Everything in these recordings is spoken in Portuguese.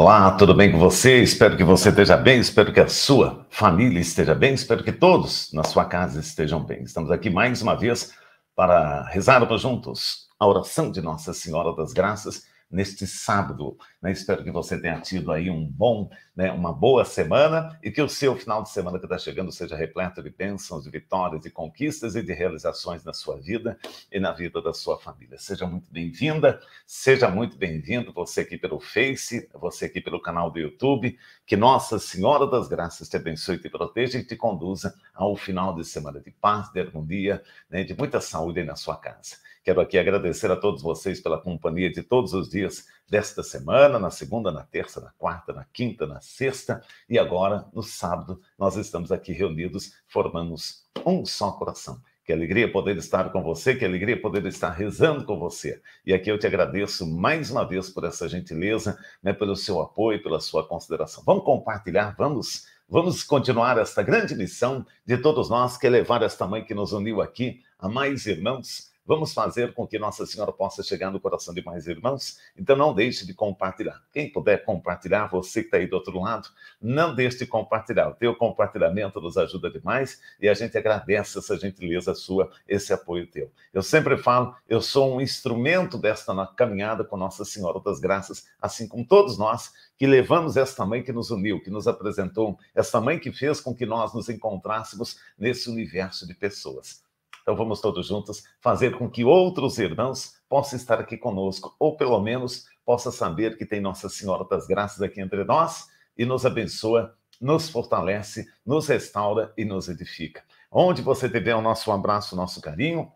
Olá, tudo bem com você? Espero que você esteja bem, espero que a sua família esteja bem, espero que todos na sua casa estejam bem. Estamos aqui mais uma vez para rezarmos juntos a oração de Nossa Senhora das Graças neste sábado. Né? Espero que você tenha tido aí um bom, né, uma boa semana e que o seu final de semana que está chegando seja repleto de bênçãos, de vitórias, de conquistas e de realizações na sua vida e na vida da sua família. Seja muito bem-vinda, seja muito bem-vindo você aqui pelo Face, você aqui pelo canal do YouTube. Que Nossa Senhora das Graças te abençoe, te proteja e te conduza ao final de semana de paz, de harmonia, né, de muita saúde aí na sua casa. Quero aqui agradecer a todos vocês pela companhia de todos os dias desta semana, na segunda, na terça, na quarta, na quinta, na sexta e agora no sábado. Nós estamos aqui reunidos, formamos um só coração. Que alegria poder estar com você, que alegria poder estar rezando com você. E aqui eu te agradeço mais uma vez por essa gentileza, né, pelo seu apoio, pela sua consideração. Vamos compartilhar, vamos Vamos continuar esta grande missão de todos nós que é levar esta mãe que nos uniu aqui a mais irmãos, Vamos fazer com que Nossa Senhora possa chegar no coração de mais irmãos. Então não deixe de compartilhar. Quem puder compartilhar, você que está aí do outro lado, não deixe de compartilhar. O teu compartilhamento nos ajuda demais e a gente agradece essa gentileza sua, esse apoio teu. Eu sempre falo, eu sou um instrumento desta caminhada com Nossa Senhora das Graças, assim como todos nós que levamos esta mãe que nos uniu, que nos apresentou, esta mãe que fez com que nós nos encontrássemos nesse universo de pessoas. Então vamos todos juntos fazer com que outros irmãos possam estar aqui conosco, ou pelo menos possa saber que tem Nossa Senhora das Graças aqui entre nós e nos abençoa, nos fortalece, nos restaura e nos edifica. Onde você tiver o nosso abraço, o nosso carinho,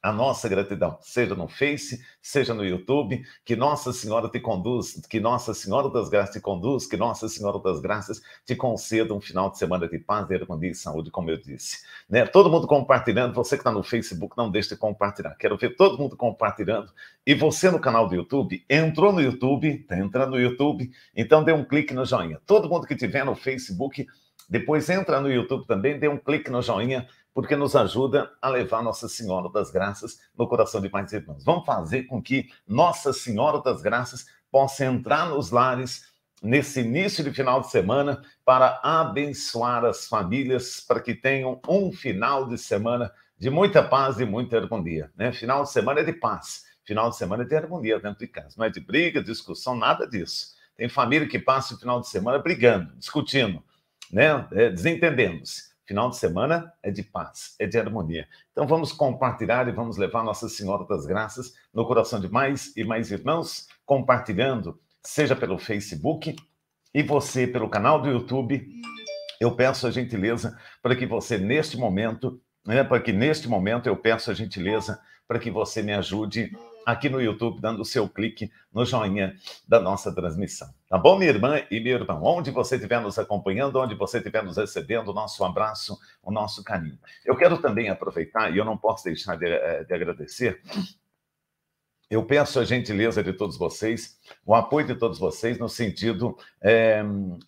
a nossa gratidão, seja no Face, seja no YouTube, que Nossa Senhora te conduz, que Nossa Senhora das Graças te conduz, que Nossa Senhora das Graças te conceda um final de semana de paz, de harmonia e saúde, como eu disse. Né? Todo mundo compartilhando, você que está no Facebook, não deixe de compartilhar. Quero ver todo mundo compartilhando. E você no canal do YouTube, entrou no YouTube, está entrando no YouTube, então dê um clique no joinha. Todo mundo que estiver no Facebook, depois entra no YouTube também, dê um clique no joinha porque nos ajuda a levar Nossa Senhora das Graças no coração de pais e irmãos. Vamos fazer com que Nossa Senhora das Graças possa entrar nos lares nesse início de final de semana para abençoar as famílias para que tenham um final de semana de muita paz e muita harmonia. Né? Final de semana é de paz, final de semana é de harmonia dentro de casa, não é de briga, discussão, nada disso. Tem família que passa o final de semana brigando, discutindo, né? É, desentendendo-se. Final de semana é de paz, é de harmonia. Então vamos compartilhar e vamos levar Nossa Senhora das Graças no coração de mais e mais irmãos, compartilhando, seja pelo Facebook e você pelo canal do YouTube. Eu peço a gentileza para que você neste momento, né, para que neste momento eu peço a gentileza para que você me ajude aqui no YouTube, dando o seu clique no joinha da nossa transmissão. Tá bom, minha irmã e meu irmão? Onde você estiver nos acompanhando, onde você estiver nos recebendo, o nosso abraço, o nosso carinho. Eu quero também aproveitar, e eu não posso deixar de, eh, de agradecer eu peço a gentileza de todos vocês, o apoio de todos vocês no sentido, é,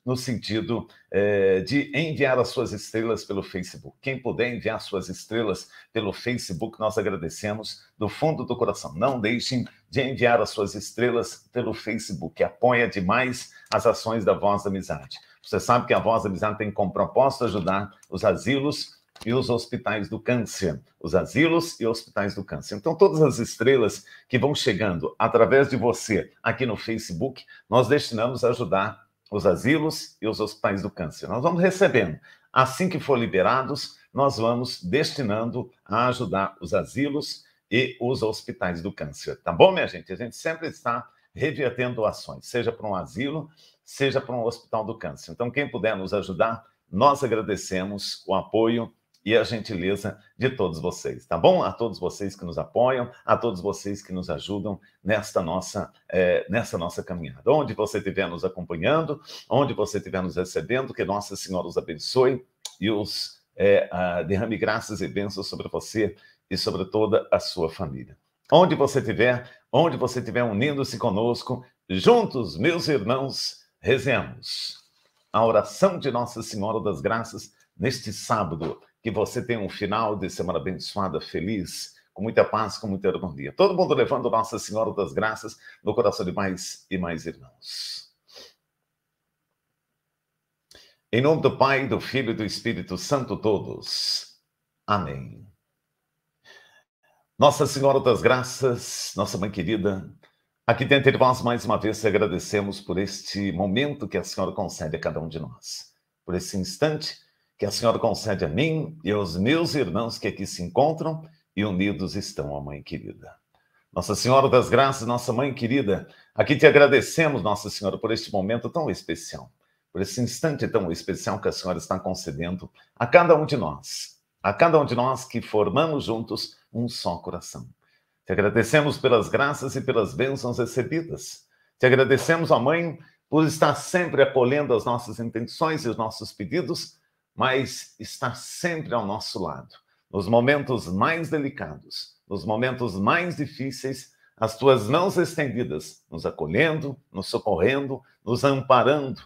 no sentido é, de enviar as suas estrelas pelo Facebook. Quem puder enviar suas estrelas pelo Facebook, nós agradecemos do fundo do coração. Não deixem de enviar as suas estrelas pelo Facebook. Apoia demais as ações da Voz da Amizade. Você sabe que a Voz da Amizade tem como propósito ajudar os asilos e os hospitais do câncer, os asilos e hospitais do câncer. Então, todas as estrelas que vão chegando através de você aqui no Facebook, nós destinamos a ajudar os asilos e os hospitais do câncer. Nós vamos recebendo. Assim que for liberados, nós vamos destinando a ajudar os asilos e os hospitais do câncer. Tá bom, minha gente? A gente sempre está revertendo doações, seja para um asilo, seja para um hospital do câncer. Então, quem puder nos ajudar, nós agradecemos o apoio e a gentileza de todos vocês, tá bom? A todos vocês que nos apoiam, a todos vocês que nos ajudam nesta nossa, é, nessa nossa caminhada. Onde você estiver nos acompanhando, onde você estiver nos recebendo, que Nossa Senhora os abençoe e os é, a, derrame graças e bênçãos sobre você e sobre toda a sua família. Onde você estiver, onde você estiver unindo-se conosco, juntos, meus irmãos, rezemos a oração de Nossa Senhora das Graças neste sábado que você tenha um final de semana abençoada, feliz, com muita paz, com muita harmonia. Todo mundo levando Nossa Senhora das Graças no coração de mais e mais irmãos. Em nome do Pai, do Filho e do Espírito Santo, todos. Amém. Nossa Senhora das Graças, nossa mãe querida, aqui dentro de nós mais uma vez agradecemos por este momento que a Senhora concede a cada um de nós, por esse instante que a senhora concede a mim e aos meus irmãos que aqui se encontram e unidos estão à Mãe querida. Nossa Senhora das Graças, nossa Mãe querida, aqui te agradecemos, Nossa Senhora, por este momento tão especial, por esse instante tão especial que a senhora está concedendo a cada um de nós, a cada um de nós que formamos juntos um só coração. Te agradecemos pelas graças e pelas bênçãos recebidas. Te agradecemos, ó Mãe, por estar sempre acolhendo as nossas intenções e os nossos pedidos mas está sempre ao nosso lado. Nos momentos mais delicados, nos momentos mais difíceis, as tuas mãos estendidas, nos acolhendo, nos socorrendo, nos amparando,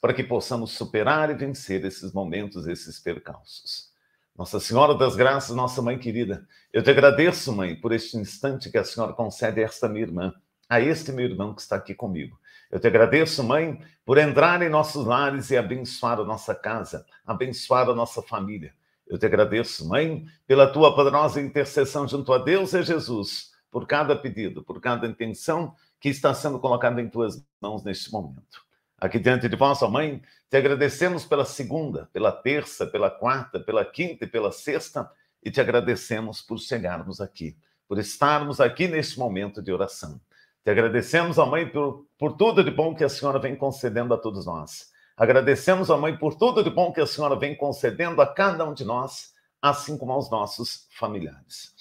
para que possamos superar e vencer esses momentos, esses percalços. Nossa Senhora das Graças, nossa mãe querida, eu te agradeço, mãe, por este instante que a senhora concede a esta minha irmã, a este meu irmão que está aqui comigo. Eu te agradeço, Mãe, por entrar em nossos lares e abençoar a nossa casa, abençoar a nossa família. Eu te agradeço, Mãe, pela tua poderosa intercessão junto a Deus e Jesus, por cada pedido, por cada intenção que está sendo colocada em tuas mãos neste momento. Aqui diante de vós, ó Mãe, te agradecemos pela segunda, pela terça, pela quarta, pela quinta e pela sexta, e te agradecemos por chegarmos aqui, por estarmos aqui neste momento de oração. Te agradecemos, ó Mãe, por, por tudo de bom que a senhora vem concedendo a todos nós. Agradecemos, ó Mãe, por tudo de bom que a senhora vem concedendo a cada um de nós, assim como aos nossos familiares.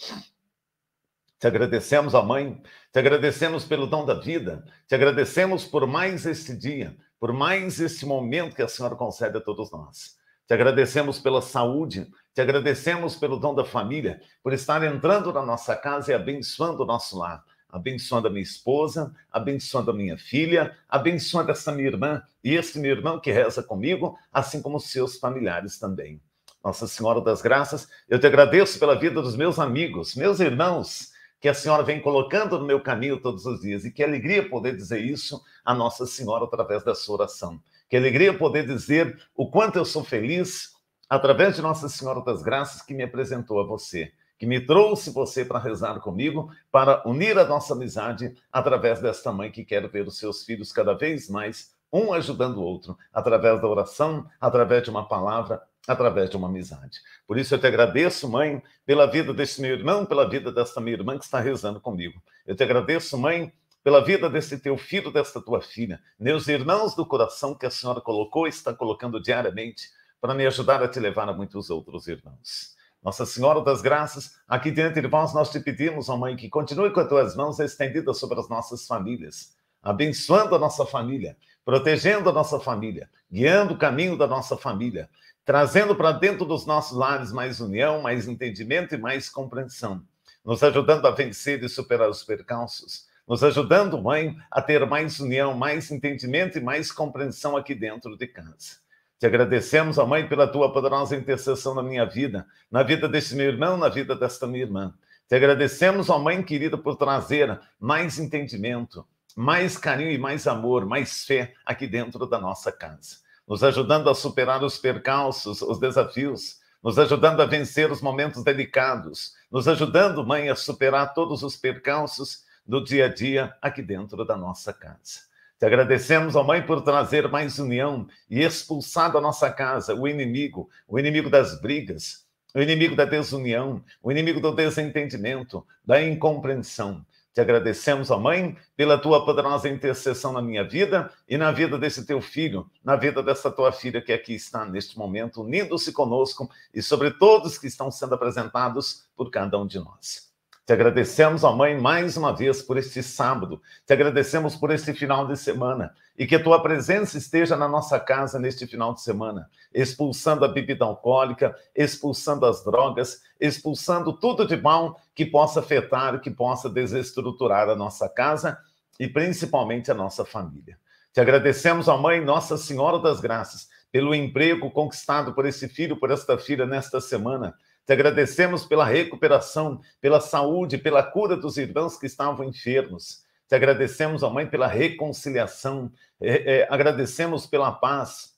Te agradecemos, ó Mãe, te agradecemos pelo dom da vida, te agradecemos por mais este dia, por mais este momento que a Senhora concede a todos nós. Te agradecemos pela saúde, te agradecemos pelo dom da família, por estar entrando na nossa casa e abençoando o nosso lar abençoando a minha esposa, abençoando a minha filha, abençoando essa minha irmã e esse meu irmão que reza comigo, assim como seus familiares também. Nossa Senhora das Graças, eu te agradeço pela vida dos meus amigos, meus irmãos, que a Senhora vem colocando no meu caminho todos os dias. E que alegria poder dizer isso a Nossa Senhora através da sua oração. Que alegria poder dizer o quanto eu sou feliz através de Nossa Senhora das Graças que me apresentou a você que me trouxe você para rezar comigo, para unir a nossa amizade através desta mãe que quer ver os seus filhos cada vez mais, um ajudando o outro, através da oração, através de uma palavra, através de uma amizade. Por isso eu te agradeço, mãe, pela vida desse meu irmão, pela vida desta minha irmã que está rezando comigo. Eu te agradeço, mãe, pela vida desse teu filho, desta tua filha, meus irmãos do coração que a senhora colocou e está colocando diariamente para me ajudar a te levar a muitos outros irmãos. Nossa Senhora das Graças, aqui diante de vós nós te pedimos, ó Mãe, que continue com as tuas mãos estendidas sobre as nossas famílias, abençoando a nossa família, protegendo a nossa família, guiando o caminho da nossa família, trazendo para dentro dos nossos lares mais união, mais entendimento e mais compreensão, nos ajudando a vencer e superar os percalços, nos ajudando, Mãe, a ter mais união, mais entendimento e mais compreensão aqui dentro de casa. Te agradecemos, ó Mãe, pela tua poderosa intercessão na minha vida, na vida deste meu irmão, na vida desta minha irmã. Te agradecemos, ó Mãe querida, por trazer mais entendimento, mais carinho e mais amor, mais fé aqui dentro da nossa casa. Nos ajudando a superar os percalços, os desafios, nos ajudando a vencer os momentos delicados, nos ajudando, Mãe, a superar todos os percalços do dia a dia aqui dentro da nossa casa. Te agradecemos, ó Mãe, por trazer mais união e expulsar da nossa casa o inimigo, o inimigo das brigas, o inimigo da desunião, o inimigo do desentendimento, da incompreensão. Te agradecemos, ó Mãe, pela tua poderosa intercessão na minha vida e na vida desse teu filho, na vida dessa tua filha que aqui está neste momento, unindo-se conosco e sobre todos que estão sendo apresentados por cada um de nós. Te agradecemos, ó Mãe, mais uma vez por este sábado. Te agradecemos por este final de semana e que a tua presença esteja na nossa casa neste final de semana, expulsando a bebida alcoólica, expulsando as drogas, expulsando tudo de mal que possa afetar, que possa desestruturar a nossa casa e principalmente a nossa família. Te agradecemos, ó Mãe, Nossa Senhora das Graças, pelo emprego conquistado por esse filho, por esta filha nesta semana te agradecemos pela recuperação, pela saúde, pela cura dos irmãos que estavam enfermos. Te agradecemos, ó Mãe, pela reconciliação. É, é, agradecemos pela paz.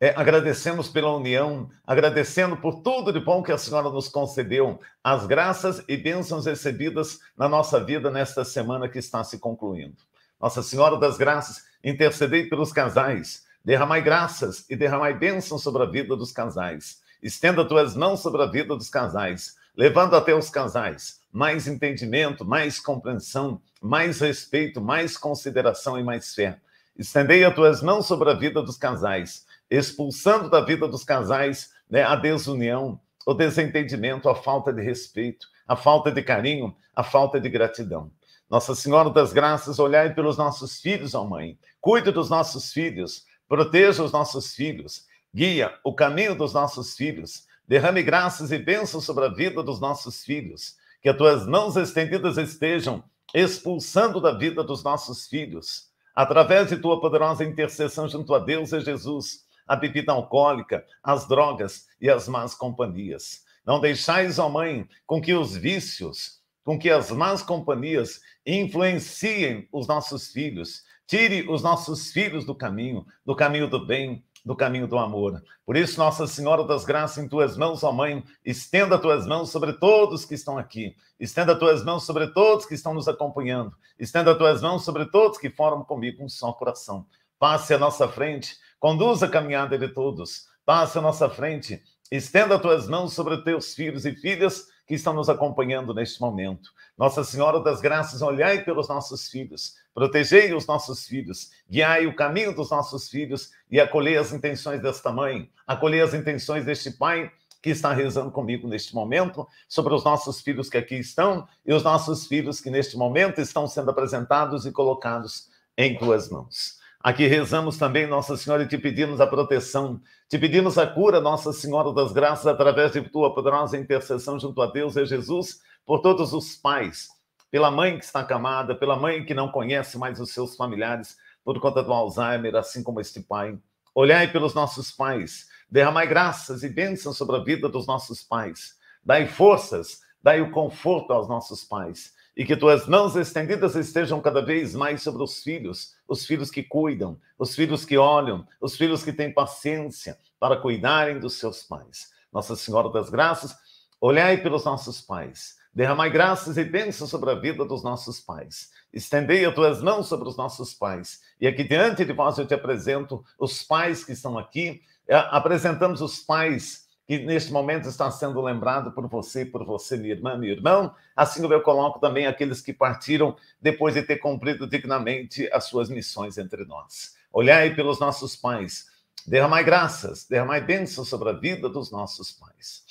É, agradecemos pela união, agradecendo por tudo de bom que a senhora nos concedeu, as graças e bênçãos recebidas na nossa vida nesta semana que está se concluindo. Nossa Senhora das Graças, intercedei pelos casais, derramai graças e derramai bênçãos sobre a vida dos casais. Estenda tuas mãos sobre a vida dos casais, levando até os casais mais entendimento, mais compreensão, mais respeito, mais consideração e mais fé. Estendei as tuas mãos sobre a vida dos casais, expulsando da vida dos casais né, a desunião, o desentendimento, a falta de respeito, a falta de carinho, a falta de gratidão. Nossa Senhora das Graças, olhai pelos nossos filhos, ó Mãe. Cuide dos nossos filhos, proteja os nossos filhos, Guia o caminho dos nossos filhos. Derrame graças e bênçãos sobre a vida dos nossos filhos. Que as tuas mãos estendidas estejam expulsando da vida dos nossos filhos. Através de tua poderosa intercessão junto a Deus e Jesus, a bebida alcoólica, as drogas e as más companhias. Não deixais, ó Mãe, com que os vícios, com que as más companhias influenciem os nossos filhos. Tire os nossos filhos do caminho, do caminho do bem, do caminho do amor. Por isso, Nossa Senhora das Graças, em tuas mãos, ó Mãe, estenda tuas mãos sobre todos que estão aqui, estenda tuas mãos sobre todos que estão nos acompanhando, estenda tuas mãos sobre todos que formam comigo um só coração. Passe à nossa frente, conduza a caminhada de todos, passe à nossa frente, estenda tuas mãos sobre teus filhos e filhas que estão nos acompanhando neste momento. Nossa Senhora das Graças, olhai pelos nossos filhos, protegei os nossos filhos, guiai o caminho dos nossos filhos e acolhei as intenções desta mãe, acolhei as intenções deste pai que está rezando comigo neste momento, sobre os nossos filhos que aqui estão e os nossos filhos que neste momento estão sendo apresentados e colocados em tuas mãos. Aqui rezamos também, Nossa Senhora, e te pedimos a proteção, te pedimos a cura, Nossa Senhora das Graças, através de tua poderosa intercessão junto a Deus e Jesus, por todos os pais, pela mãe que está acamada, pela mãe que não conhece mais os seus familiares, por conta do Alzheimer, assim como este pai. Olhai pelos nossos pais, derramai graças e bênçãos sobre a vida dos nossos pais, dai forças, dai o conforto aos nossos pais e que tuas mãos estendidas estejam cada vez mais sobre os filhos, os filhos que cuidam, os filhos que olham, os filhos que têm paciência para cuidarem dos seus pais. Nossa Senhora das Graças, olhai pelos nossos pais, derramai graças e bênçãos sobre a vida dos nossos pais. Estendei as tuas mãos sobre os nossos pais. E aqui diante de vós eu te apresento os pais que estão aqui, eh, apresentamos os pais que neste momento está sendo lembrado por você, por você, minha irmã, meu irmão. Assim como eu coloco também aqueles que partiram depois de ter cumprido dignamente as suas missões entre nós. Olhai pelos nossos pais, derramai graças, derramai bênçãos sobre a vida dos nossos pais.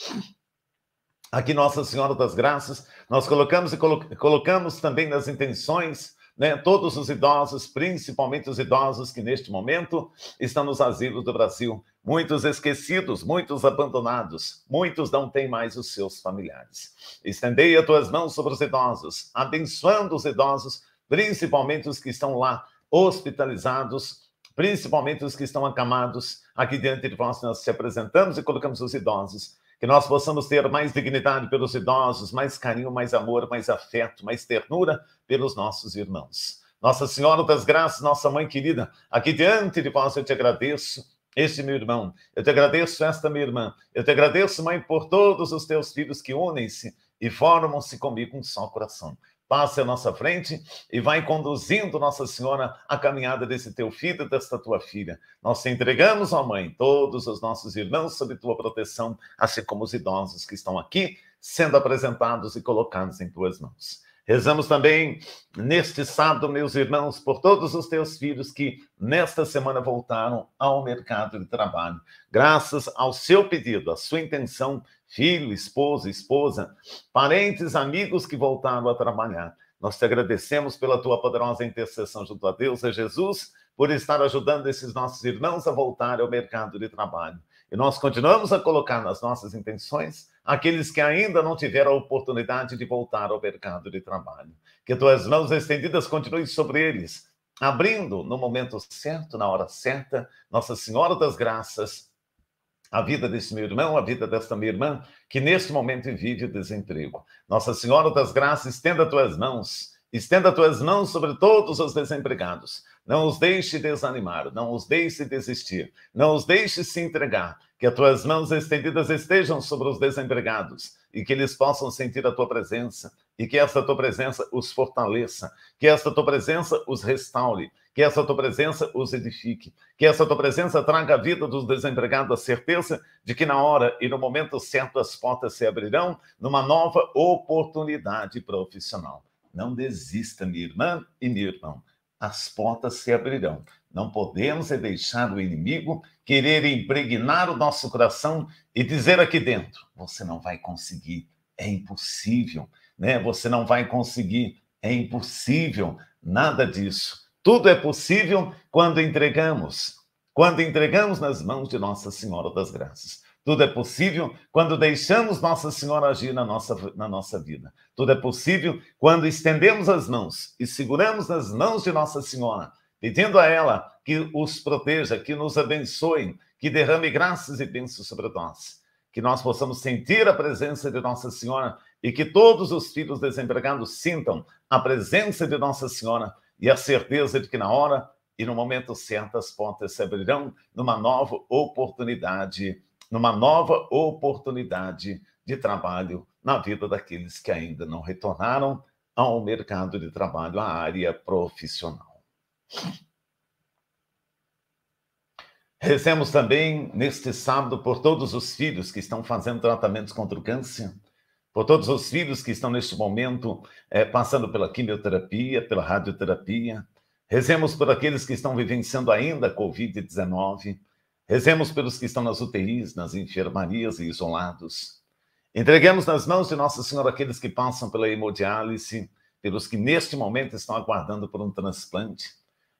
Aqui, Nossa Senhora das Graças, nós colocamos e colo colocamos também nas intenções né, todos os idosos, principalmente os idosos que neste momento estão nos asilos do Brasil. Muitos esquecidos, muitos abandonados, muitos não têm mais os seus familiares. Estendei as tuas mãos sobre os idosos, abençoando os idosos, principalmente os que estão lá hospitalizados, principalmente os que estão acamados. Aqui diante de nós, nós te apresentamos e colocamos os idosos. Que nós possamos ter mais dignidade pelos idosos, mais carinho, mais amor, mais afeto, mais ternura pelos nossos irmãos. Nossa Senhora das Graças, nossa Mãe querida, aqui diante de vós eu te agradeço este meu irmão, eu te agradeço esta minha irmã, eu te agradeço, mãe, por todos os teus filhos que unem-se e formam-se comigo um só coração. Passe à nossa frente e vai conduzindo, Nossa Senhora, a caminhada desse teu filho e desta tua filha. Nós te entregamos, ó Mãe, todos os nossos irmãos sob tua proteção, assim como os idosos que estão aqui, sendo apresentados e colocados em tuas mãos. Rezamos também neste sábado, meus irmãos, por todos os teus filhos que nesta semana voltaram ao mercado de trabalho. Graças ao seu pedido, à sua intenção, filho, esposo, esposa, parentes, amigos que voltaram a trabalhar. Nós te agradecemos pela tua poderosa intercessão junto a Deus, a Jesus, por estar ajudando esses nossos irmãos a voltar ao mercado de trabalho. E nós continuamos a colocar nas nossas intenções aqueles que ainda não tiveram a oportunidade de voltar ao mercado de trabalho. Que tuas mãos estendidas continuem sobre eles, abrindo no momento certo, na hora certa, Nossa Senhora das Graças, a vida desse meu irmão, a vida desta minha irmã, que neste momento vive o desemprego. Nossa Senhora das Graças, estenda tuas mãos, estenda tuas mãos sobre todos os desempregados não os deixe desanimar, não os deixe desistir, não os deixe se entregar. Que as tuas mãos estendidas estejam sobre os desempregados e que eles possam sentir a tua presença e que essa tua presença os fortaleça, que essa tua presença os restaure, que essa tua presença os edifique, que essa tua presença traga à vida dos desempregados a certeza de que na hora e no momento certo as portas se abrirão numa nova oportunidade profissional. Não desista, minha irmã e meu irmão as portas se abrirão. Não podemos é deixar o inimigo querer impregnar o nosso coração e dizer aqui dentro: você não vai conseguir, é impossível, né? Você não vai conseguir, é impossível. Nada disso. Tudo é possível quando entregamos, quando entregamos nas mãos de Nossa Senhora das Graças. Tudo é possível quando deixamos Nossa Senhora agir na nossa, na nossa vida. Tudo é possível quando estendemos as mãos e seguramos nas mãos de Nossa Senhora, pedindo a ela que os proteja, que nos abençoe, que derrame graças e bênçãos sobre nós. Que nós possamos sentir a presença de Nossa Senhora e que todos os filhos desempregados sintam a presença de Nossa Senhora e a certeza de que na hora e no momento certo as portas se abrirão numa nova oportunidade numa nova oportunidade de trabalho na vida daqueles que ainda não retornaram ao mercado de trabalho, à área profissional. Rezemos também neste sábado por todos os filhos que estão fazendo tratamentos contra o câncer, por todos os filhos que estão neste momento é, passando pela quimioterapia, pela radioterapia. Rezemos por aqueles que estão vivenciando ainda a Covid-19 Rezemos pelos que estão nas UTIs, nas enfermarias e isolados. Entreguemos nas mãos de Nossa Senhora aqueles que passam pela hemodiálise, pelos que neste momento estão aguardando por um transplante.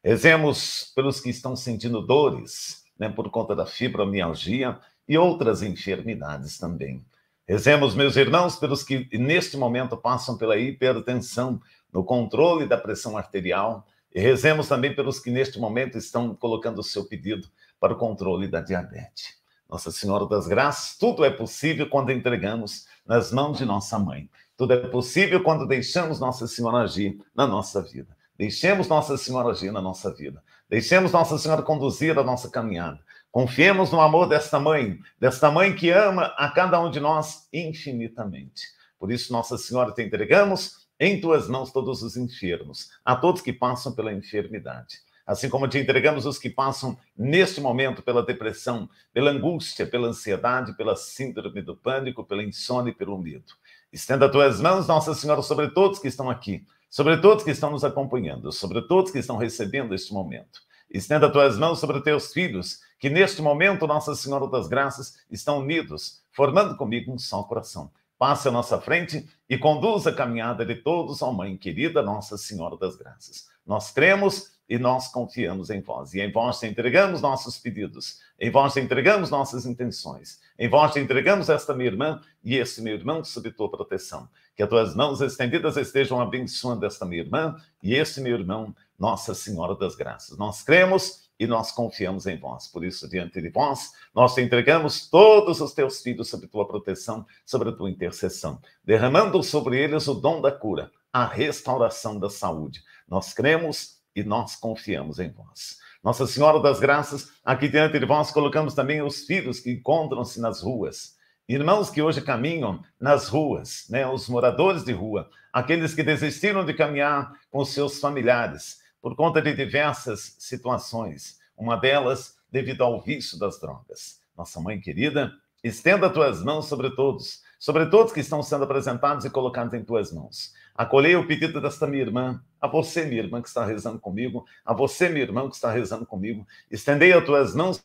Rezemos pelos que estão sentindo dores, né, por conta da fibromialgia e outras enfermidades também. Rezemos, meus irmãos, pelos que neste momento passam pela hipertensão, no controle da pressão arterial. E rezemos também pelos que neste momento estão colocando o seu pedido para o controle da diabetes. Nossa Senhora das Graças, tudo é possível quando entregamos nas mãos de nossa mãe. Tudo é possível quando deixamos Nossa Senhora agir na nossa vida. Deixemos Nossa Senhora agir na nossa vida. Deixemos Nossa Senhora conduzir a nossa caminhada. Confiemos no amor desta mãe, desta mãe que ama a cada um de nós infinitamente. Por isso, Nossa Senhora, te entregamos em tuas mãos todos os enfermos, a todos que passam pela enfermidade assim como te entregamos os que passam neste momento pela depressão, pela angústia, pela ansiedade, pela síndrome do pânico, pela insônia e pelo medo. Estenda tuas mãos, Nossa Senhora, sobre todos que estão aqui, sobre todos que estão nos acompanhando, sobre todos que estão recebendo este momento. Estenda tuas mãos sobre teus filhos, que neste momento, Nossa Senhora das Graças, estão unidos, formando comigo um só coração. Passe à nossa frente e conduza a caminhada de todos ó Mãe querida Nossa Senhora das Graças. Nós cremos e nós confiamos em vós. E em vós te entregamos nossos pedidos, em vós te entregamos nossas intenções, em vós te entregamos esta minha irmã e este meu irmão sob tua proteção. Que as tuas mãos estendidas estejam abençoando esta minha irmã e este meu irmão, Nossa Senhora das Graças. Nós cremos e nós confiamos em vós. Por isso, diante de vós, nós te entregamos todos os teus filhos sob tua proteção, sobre a tua intercessão, derramando sobre eles o dom da cura, a restauração da saúde nós cremos e nós confiamos em vós. Nossa Senhora das Graças, aqui diante de vós colocamos também os filhos que encontram-se nas ruas. Irmãos que hoje caminham nas ruas, né? os moradores de rua, aqueles que desistiram de caminhar com seus familiares por conta de diversas situações, uma delas devido ao vício das drogas. Nossa mãe querida, estenda tuas mãos sobre todos, sobre todos que estão sendo apresentados e colocados em tuas mãos. Acolhei o pedido desta minha irmã, a você, minha irmã, que está rezando comigo, a você, meu irmão, que está rezando comigo. Estendei as tuas mãos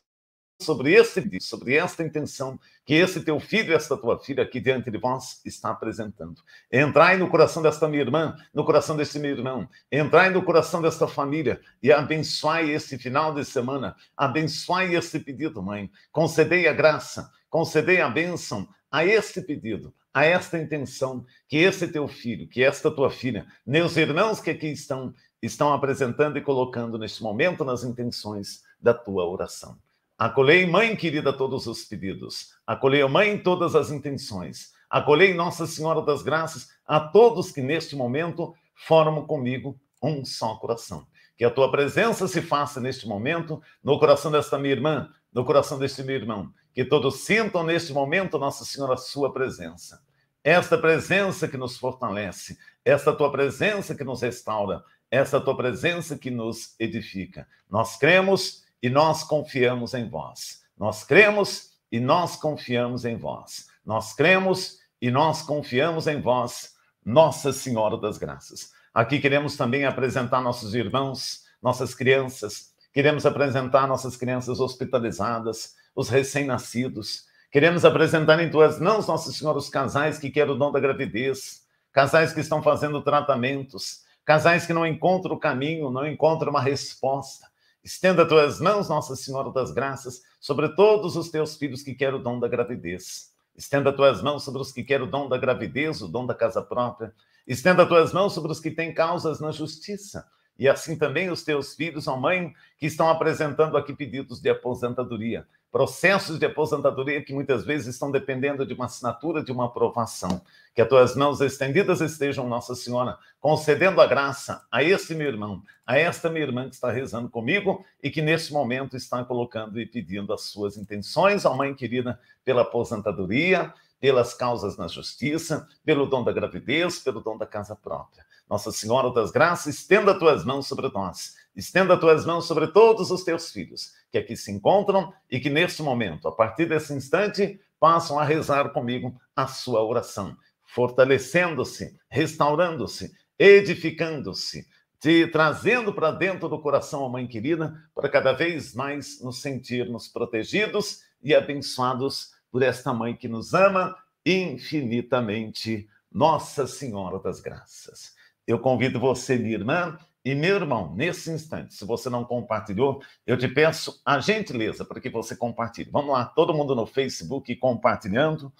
sobre este pedido, sobre esta intenção que esse teu filho e esta tua filha aqui diante de vós está apresentando. Entrai no coração desta minha irmã, no coração deste meu irmão, entrai no coração desta família e abençoai este final de semana, abençoai este pedido, mãe. Concedei a graça, concedei a bênção a este pedido, a esta intenção, que este teu filho, que esta tua filha, meus irmãos que aqui estão, estão apresentando e colocando neste momento nas intenções da tua oração. Acolhei, Mãe querida, todos os pedidos. Acolhei, Mãe, todas as intenções. Acolhei, Nossa Senhora das Graças, a todos que neste momento formam comigo um só coração. Que a tua presença se faça neste momento no coração desta minha irmã, no coração deste meu irmão, que todos sintam neste momento, Nossa Senhora, a sua presença. Esta presença que nos fortalece, esta tua presença que nos restaura, esta tua presença que nos edifica. Nós cremos e nós confiamos em vós. Nós cremos e nós confiamos em vós. Nós cremos e nós confiamos em vós, Nossa Senhora das Graças. Aqui queremos também apresentar nossos irmãos, nossas crianças, queremos apresentar nossas crianças hospitalizadas, os recém-nascidos. Queremos apresentar em tuas mãos, Nossa Senhora, os casais que querem o dom da gravidez, casais que estão fazendo tratamentos, casais que não encontram o caminho, não encontram uma resposta. Estenda tuas mãos, Nossa Senhora das Graças, sobre todos os teus filhos que querem o dom da gravidez. Estenda tuas mãos sobre os que querem o dom da gravidez, o dom da casa própria. Estenda tuas mãos sobre os que têm causas na justiça. E assim também os teus filhos, ó mãe, que estão apresentando aqui pedidos de aposentadoria processos de aposentadoria que muitas vezes estão dependendo de uma assinatura, de uma aprovação. Que as tuas mãos estendidas estejam, Nossa Senhora, concedendo a graça a este meu irmão, a esta minha irmã que está rezando comigo e que neste momento está colocando e pedindo as suas intenções à Mãe querida pela aposentadoria, pelas causas na justiça, pelo dom da gravidez, pelo dom da casa própria. Nossa Senhora das Graças, estenda tuas mãos sobre nós Estenda tuas mãos sobre todos os teus filhos que aqui se encontram e que neste momento, a partir desse instante, passam a rezar comigo a sua oração, fortalecendo-se, restaurando-se, edificando-se, te trazendo para dentro do coração a mãe querida, para cada vez mais nos sentirmos protegidos e abençoados por esta mãe que nos ama infinitamente, Nossa Senhora das Graças. Eu convido você, minha irmã, e, meu irmão, nesse instante, se você não compartilhou, eu te peço a gentileza para que você compartilhe. Vamos lá, todo mundo no Facebook compartilhando.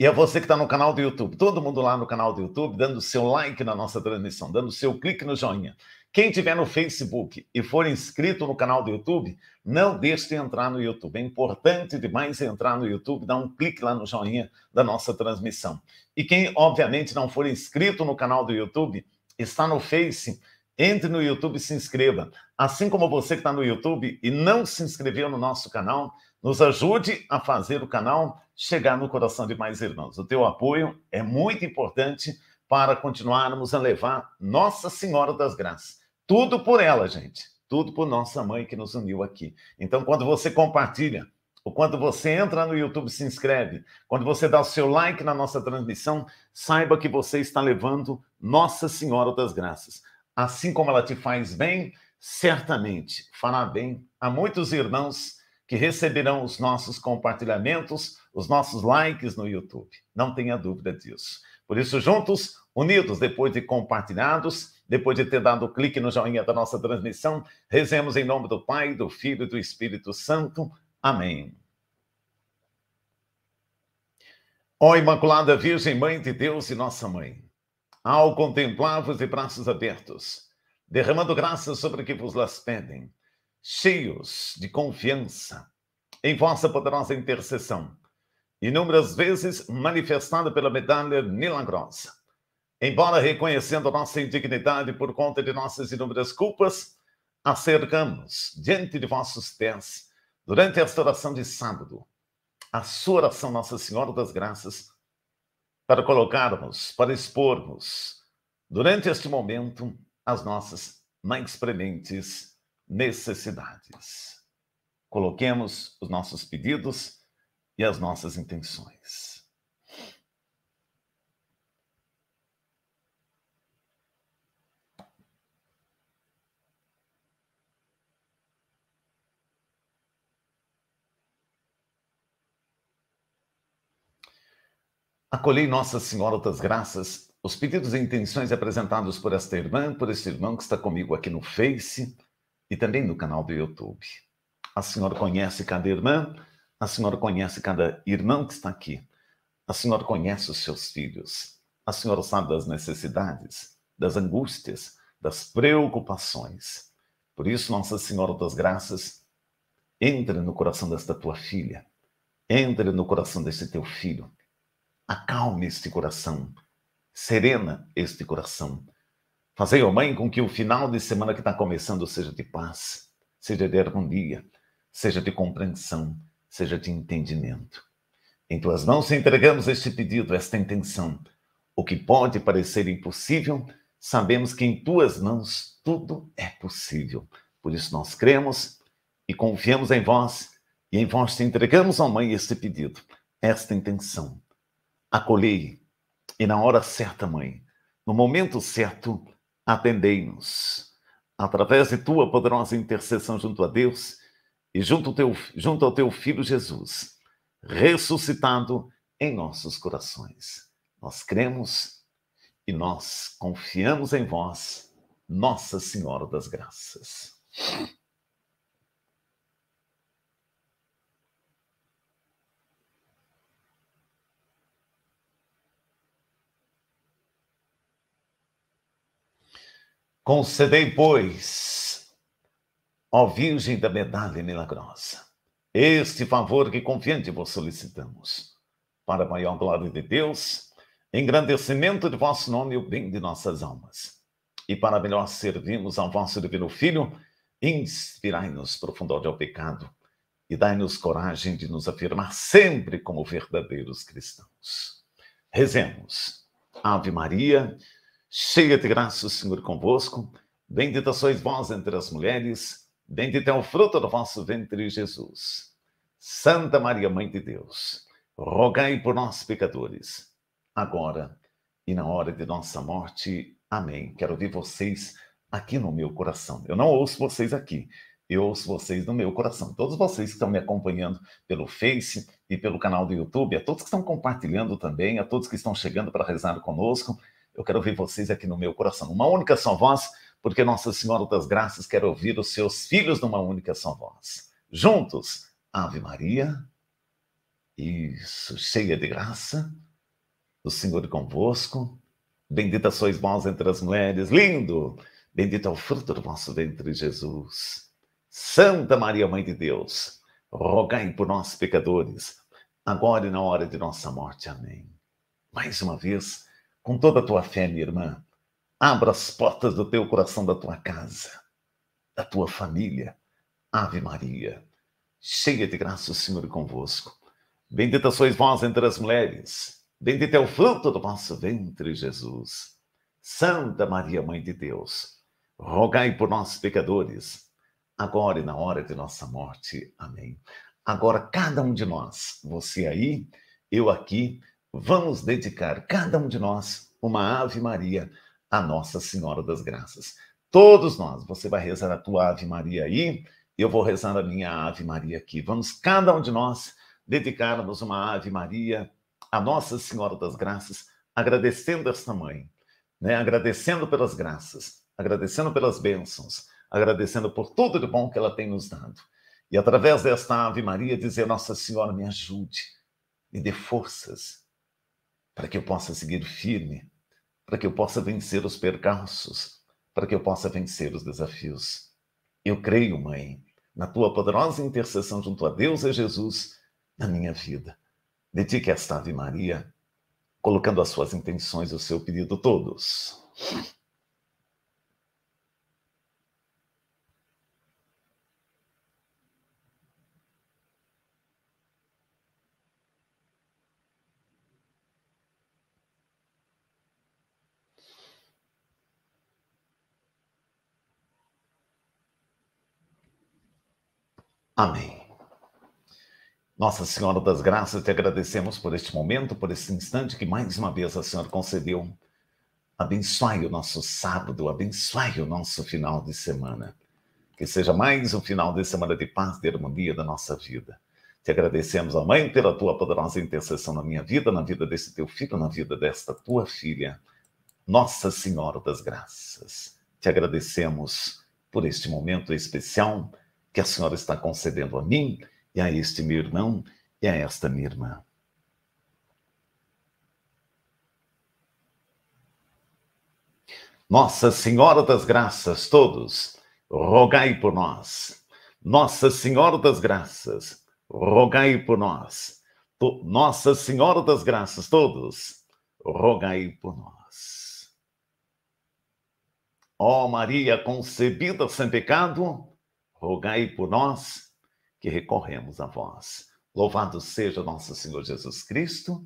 E é você que está no canal do YouTube, todo mundo lá no canal do YouTube, dando seu like na nossa transmissão, dando seu clique no joinha. Quem tiver no Facebook e for inscrito no canal do YouTube, não deixe de entrar no YouTube. É importante demais entrar no YouTube, dar um clique lá no joinha da nossa transmissão. E quem, obviamente, não for inscrito no canal do YouTube, está no Face, entre no YouTube e se inscreva. Assim como você que está no YouTube e não se inscreveu no nosso canal, nos ajude a fazer o canal chegar no coração de mais irmãos. O teu apoio é muito importante para continuarmos a levar Nossa Senhora das Graças. Tudo por ela, gente. Tudo por nossa mãe que nos uniu aqui. Então, quando você compartilha o quanto você entra no YouTube, se inscreve. Quando você dá o seu like na nossa transmissão, saiba que você está levando Nossa Senhora das Graças. Assim como ela te faz bem, certamente fará bem a muitos irmãos que receberão os nossos compartilhamentos, os nossos likes no YouTube. Não tenha dúvida disso. Por isso, juntos, unidos, depois de compartilhados, depois de ter dado o clique no joinha da nossa transmissão, rezemos em nome do Pai, do Filho e do Espírito Santo. Amém. Ó Imaculada Virgem, Mãe de Deus e Nossa Mãe, ao contemplar-vos de braços abertos, derramando graças sobre o que vos las pedem, cheios de confiança em vossa poderosa intercessão, inúmeras vezes manifestada pela medalha milagrosa. Embora reconhecendo nossa indignidade por conta de nossas inúmeras culpas, acercamos diante de vossos pés Durante esta oração de sábado, a sua oração, Nossa Senhora das Graças, para colocarmos, para expormos, durante este momento, as nossas mais prementes necessidades. Coloquemos os nossos pedidos e as nossas intenções. Acolhei Nossa Senhora das Graças os pedidos e intenções apresentados por esta irmã, por este irmão que está comigo aqui no Face e também no canal do YouTube. A senhora conhece cada irmã, a senhora conhece cada irmão que está aqui, a senhora conhece os seus filhos, a senhora sabe das necessidades, das angústias, das preocupações. Por isso, Nossa Senhora das Graças, entre no coração desta tua filha, entre no coração deste teu filho Acalme este coração, serena este coração. Fazei, ó oh Mãe, com que o final de semana que está começando seja de paz, seja de harmonia, seja de compreensão, seja de entendimento. Em tuas mãos entregamos este pedido, esta intenção. O que pode parecer impossível, sabemos que em tuas mãos tudo é possível. Por isso nós cremos e confiamos em vós, e em vós te entregamos, ó Mãe, este pedido, esta intenção acolhei, e na hora certa, Mãe, no momento certo, atendei-nos. Através de tua poderosa intercessão junto a Deus e junto ao, teu, junto ao teu Filho Jesus, ressuscitado em nossos corações. Nós cremos e nós confiamos em vós, Nossa Senhora das Graças. Concedei, pois, ó Virgem da Medalha Milagrosa, este favor que confiante vos solicitamos, para a maior glória de Deus, engrandecimento de vosso nome e o bem de nossas almas. E para melhor servirmos ao vosso Divino Filho, inspirai-nos profundamente ao pecado e dai-nos coragem de nos afirmar sempre como verdadeiros cristãos. Rezemos. Ave Maria cheia de graça, o Senhor convosco. Bendita sois vós entre as mulheres, bendito é o fruto do vosso ventre, Jesus. Santa Maria, Mãe de Deus, rogai por nós, pecadores, agora e na hora de nossa morte. Amém. Quero ouvir vocês aqui no meu coração. Eu não ouço vocês aqui, eu ouço vocês no meu coração. Todos vocês que estão me acompanhando pelo Face e pelo canal do YouTube, a todos que estão compartilhando também, a todos que estão chegando para rezar conosco. Eu quero ouvir vocês aqui no meu coração, uma única só voz, porque Nossa Senhora das Graças quer ouvir os seus filhos numa única só voz. Juntos, Ave Maria, isso, cheia de graça, o Senhor é convosco, bendita sois vós entre as mulheres, lindo, bendito é o fruto do vosso ventre, Jesus. Santa Maria, Mãe de Deus, rogai por nós, pecadores, agora e na hora de nossa morte. Amém. Mais uma vez, com toda a tua fé, minha irmã. Abra as portas do teu coração, da tua casa, da tua família. Ave Maria, cheia de graça, o Senhor é convosco. Bendita sois vós entre as mulheres, bendito é o fruto do vosso ventre, Jesus. Santa Maria, Mãe de Deus, rogai por nós, pecadores, agora e na hora de nossa morte. Amém. Agora, cada um de nós, você aí, eu aqui, vamos dedicar cada um de nós uma Ave Maria à Nossa Senhora das Graças. Todos nós, você vai rezar a tua Ave Maria aí, eu vou rezar a minha Ave Maria aqui. Vamos cada um de nós dedicarmos uma Ave Maria à Nossa Senhora das Graças, agradecendo esta mãe, né? Agradecendo pelas graças, agradecendo pelas bênçãos, agradecendo por tudo de bom que ela tem nos dado. E através desta Ave Maria dizer Nossa Senhora me ajude, me dê forças, para que eu possa seguir firme, para que eu possa vencer os percalços, para que eu possa vencer os desafios. Eu creio, Mãe, na tua poderosa intercessão junto a Deus e Jesus na minha vida. Dedique esta Ave Maria, colocando as suas intenções e o seu pedido todos. Amém. Nossa Senhora das Graças, te agradecemos por este momento, por este instante que mais uma vez a Senhora concedeu. Abençoe o nosso sábado, abençoe o nosso final de semana. Que seja mais um final de semana de paz, de harmonia da nossa vida. Te agradecemos, ó Mãe, pela tua poderosa intercessão na minha vida, na vida desse teu filho, na vida desta tua filha. Nossa Senhora das Graças, te agradecemos por este momento especial que a senhora está concedendo a mim e a este meu irmão e a esta minha irmã. Nossa Senhora das Graças, todos, rogai por nós. Nossa Senhora das Graças, rogai por nós. Nossa Senhora das Graças, todos, rogai por nós. Ó Maria concebida sem pecado, rogai por nós que recorremos a vós. Louvado seja nosso Senhor Jesus Cristo,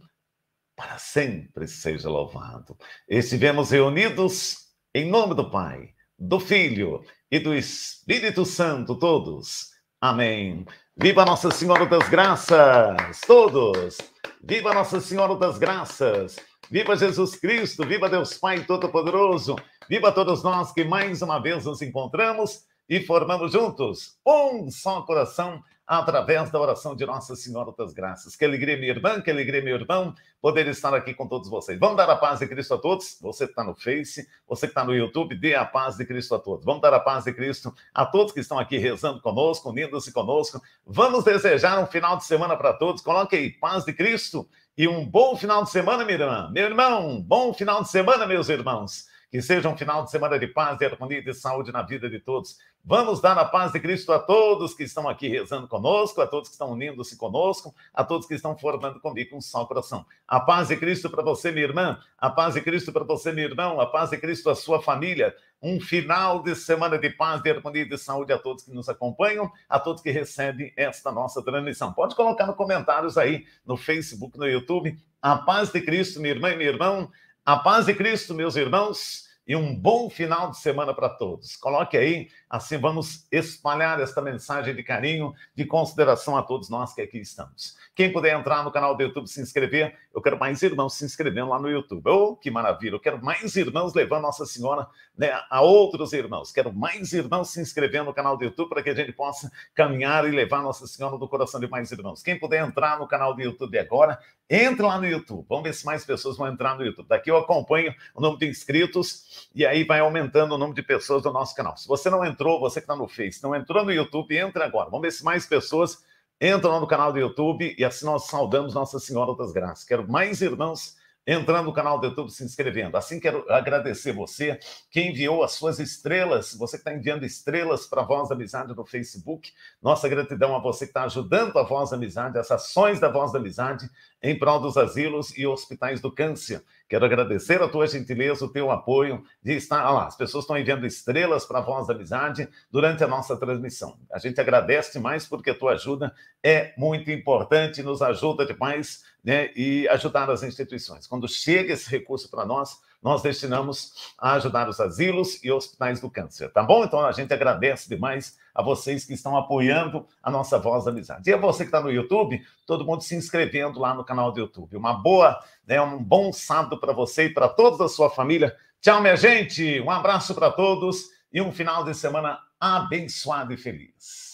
para sempre seja louvado. Estivemos reunidos em nome do Pai, do Filho e do Espírito Santo, todos. Amém. Viva Nossa Senhora das Graças, todos. Viva Nossa Senhora das Graças. Viva Jesus Cristo, viva Deus Pai Todo-Poderoso, viva todos nós que mais uma vez nos encontramos e formamos juntos um só coração através da oração de Nossa Senhora das Graças. Que alegria, minha irmã, que alegria, meu irmão, poder estar aqui com todos vocês. Vamos dar a paz de Cristo a todos? Você que está no Face, você que está no YouTube, dê a paz de Cristo a todos. Vamos dar a paz de Cristo a todos que estão aqui rezando conosco, unindo-se conosco. Vamos desejar um final de semana para todos. Coloque aí, paz de Cristo e um bom final de semana, minha irmã. Meu irmão, bom final de semana, meus irmãos. Que seja um final de semana de paz, de harmonia e de saúde na vida de todos. Vamos dar a paz de Cristo a todos que estão aqui rezando conosco, a todos que estão unindo-se conosco, a todos que estão formando comigo um só coração. A paz de Cristo para você, minha irmã. A paz de Cristo para você, meu irmão. A paz de Cristo à sua família. Um final de semana de paz, de harmonia e de saúde a todos que nos acompanham, a todos que recebem esta nossa transmissão. Pode colocar nos comentários aí no Facebook, no YouTube. A paz de Cristo, minha irmã e meu irmão. A paz de Cristo, meus irmãos, e um bom final de semana para todos. Coloque aí, assim vamos espalhar esta mensagem de carinho, de consideração a todos nós que aqui estamos. Quem puder entrar no canal do YouTube se inscrever, eu quero mais irmãos se inscrevendo lá no YouTube. Oh, que maravilha! Eu quero mais irmãos levando Nossa Senhora né, a outros irmãos. Quero mais irmãos se inscrevendo no canal do YouTube para que a gente possa caminhar e levar Nossa Senhora do coração de mais irmãos. Quem puder entrar no canal do YouTube agora, Entra lá no YouTube. Vamos ver se mais pessoas vão entrar no YouTube. Daqui eu acompanho o número de inscritos e aí vai aumentando o número de pessoas do nosso canal. Se você não entrou, você que está no Face, não entrou no YouTube, entra agora. Vamos ver se mais pessoas entram lá no canal do YouTube e assim nós saudamos Nossa Senhora das Graças. Quero mais irmãos entrando no canal do YouTube, se inscrevendo. Assim, quero agradecer você que enviou as suas estrelas, você que está enviando estrelas para a Voz da Amizade no Facebook. Nossa gratidão a você que está ajudando a Voz da Amizade, as ações da Voz da Amizade em prol dos asilos e hospitais do câncer. Quero agradecer a tua gentileza, o teu apoio de estar. Ah lá, as pessoas estão enviando estrelas para a Voz da Amizade durante a nossa transmissão. A gente agradece demais porque a tua ajuda é muito importante, nos ajuda demais né, e ajudar as instituições. Quando chega esse recurso para nós, nós destinamos a ajudar os asilos e hospitais do câncer, tá bom? Então a gente agradece demais a vocês que estão apoiando a nossa Voz da Amizade. E a você que está no YouTube, todo mundo se inscrevendo lá no canal do YouTube. Uma boa, né, um bom sábado para você e para toda a sua família. Tchau, minha gente! Um abraço para todos e um final de semana abençoado e feliz.